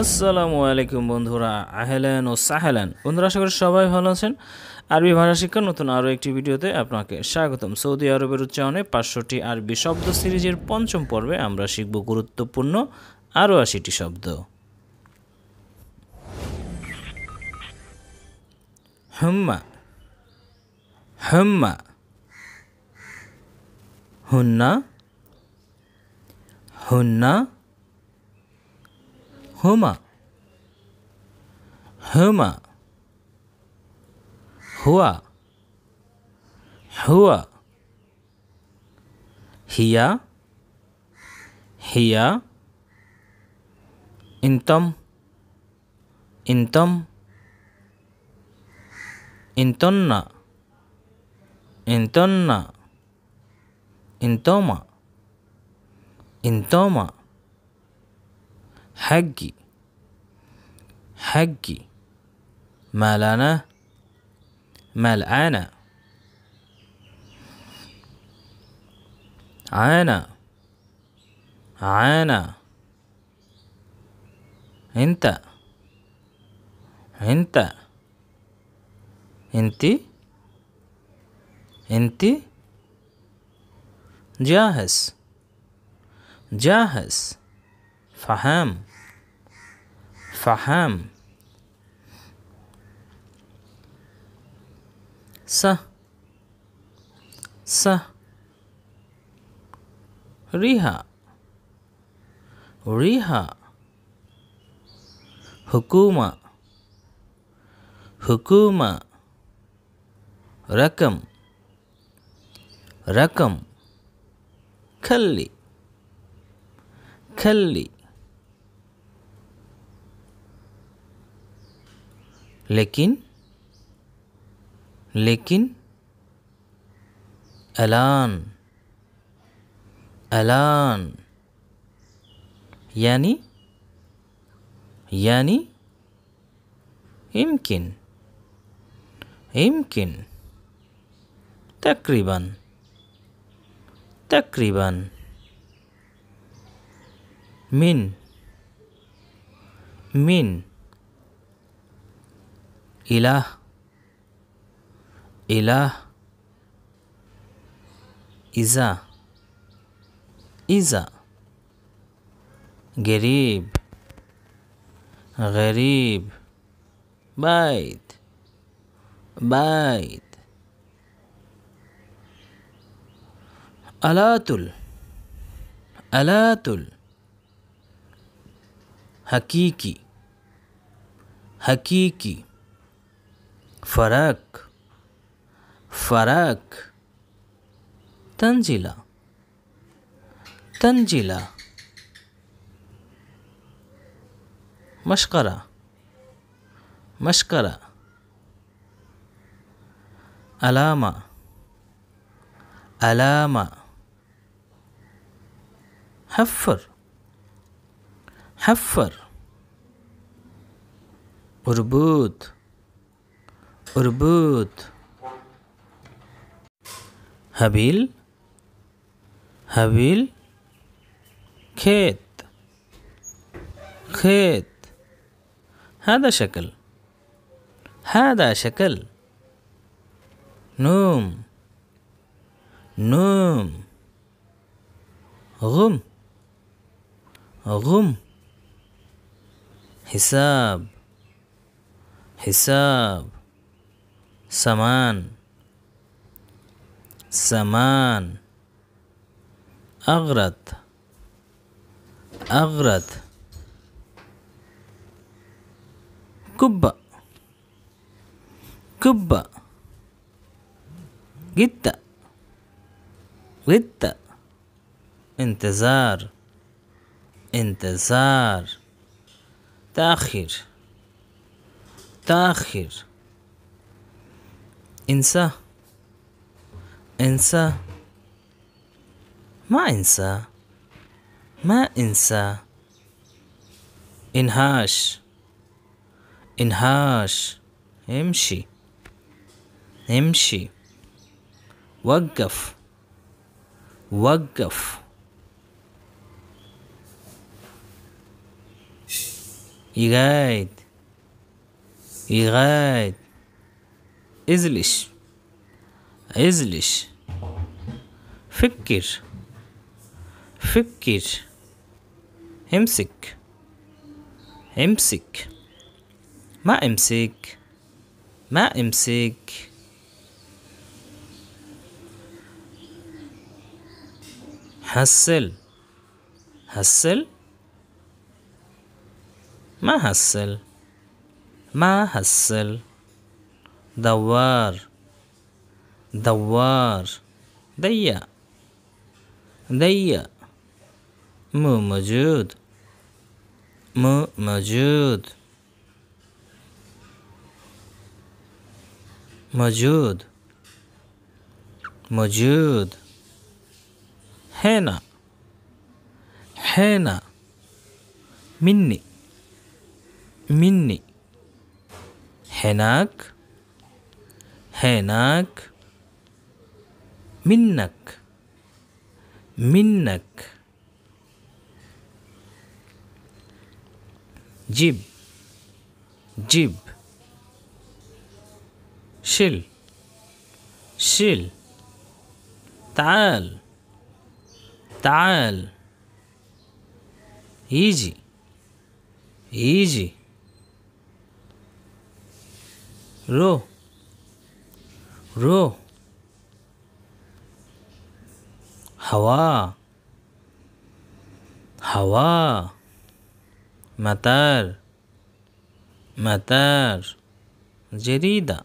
আসসালামু আলাইকুম বন্ধুরা আহেলেন ও সাহেলেন বন্ধুরা আশা করি সবাই ভালো আছেন আরবি ভাষা শিক্ষার নতুন আরও একটি ভিডিওতে আপনাকে স্বাগতম সৌদি আরবের উচ্চারণে পাঁচশোটি আরবি শব্দ সিরিজের পঞ্চম পর্বে আমরা শিখব গুরুত্বপূর্ণ আরও আশিটি শব্দ হুম্মা হুম্মা হুন্না হুন্না huma Homa. Hua. Hua. Hia. Hia. Intom. Intom. Intonna. Intonna. Intoma. Intoma. حقي حقي مال أنا أنا عانا انت انت انت انت جاهز جاهز فهم فحام س س ريها ريها حكومة حكومة رقم رقم كلي كلي लेकिन लेकिन एलान एलान यानी यानी इम्किन इम्किन तकरीबन तकरीबन मिन मिन إله إله إذا إذا غريب غريب بيت بيت ألاتل ألاتل حقيقي حقيقي فراك فراك تنزل تنزل مشقرة مشقرة علامة علامة حفر حفر أربوط أربوت هابيل هابيل خيط خيط هذا شكل هذا شكل نوم نوم غم غم حساب حساب سمان سمان أغرد أغرد كبة كبة جدة جدة انتظار انتظار تأخر تأخر انسى انسى ما انسى ما انسى انهاش انهاش امشي امشي وقف وقف يغايد يغايد ازلش ازلش فكر فكر امسك امسك ما امسك ما امسك حسل هسل ما هسل ما هسل دوار دوار ديا ديا مو موجود مو موجود موجود موجود هنا هنا مني مني هناك هناك منك منك جيب جيب شل شل تعال تعال يجي يجي روح روح هواء هواء مطر مطر جريدة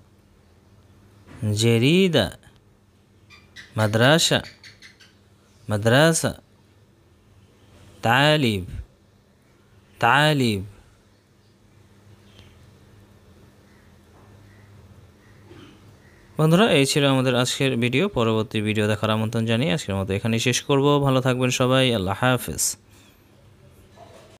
جريدة مدرسة مدرسة تعاليب تعاليب বন্ধুরা এই ছিল আমাদের আজকের ভিডিও পরবর্তী ভিডিও দেখার আমন্ত্রণ জানিয়ে আজকের মতো এখানেই শেষ করব ভালো থাকবেন সবাই আল্লাহ হাফিজ